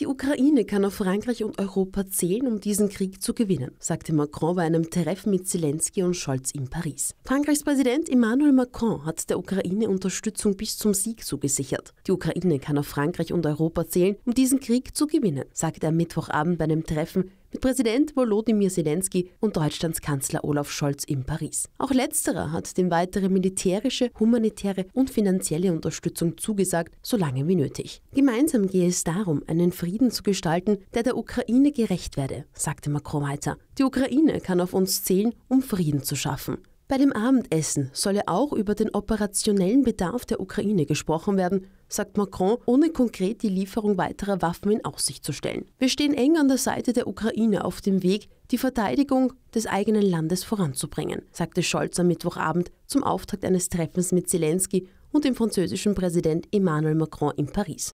Die Ukraine kann auf Frankreich und Europa zählen, um diesen Krieg zu gewinnen, sagte Macron bei einem Treffen mit Zelensky und Scholz in Paris. Frankreichs Präsident Emmanuel Macron hat der Ukraine Unterstützung bis zum Sieg zugesichert. Die Ukraine kann auf Frankreich und Europa zählen, um diesen Krieg zu gewinnen, sagte er Mittwochabend bei einem Treffen mit Präsident Volodymyr Zelensky und Deutschlands Kanzler Olaf Scholz in Paris. Auch letzterer hat dem weitere militärische, humanitäre und finanzielle Unterstützung zugesagt, solange wie nötig. Gemeinsam gehe es darum, einen Frieden zu gestalten, der der Ukraine gerecht werde, sagte Macron weiter. Die Ukraine kann auf uns zählen, um Frieden zu schaffen. Bei dem Abendessen solle auch über den operationellen Bedarf der Ukraine gesprochen werden, sagt Macron, ohne konkret die Lieferung weiterer Waffen in Aussicht zu stellen. Wir stehen eng an der Seite der Ukraine auf dem Weg, die Verteidigung des eigenen Landes voranzubringen, sagte Scholz am Mittwochabend zum Auftakt eines Treffens mit Zelensky und dem französischen Präsident Emmanuel Macron in Paris.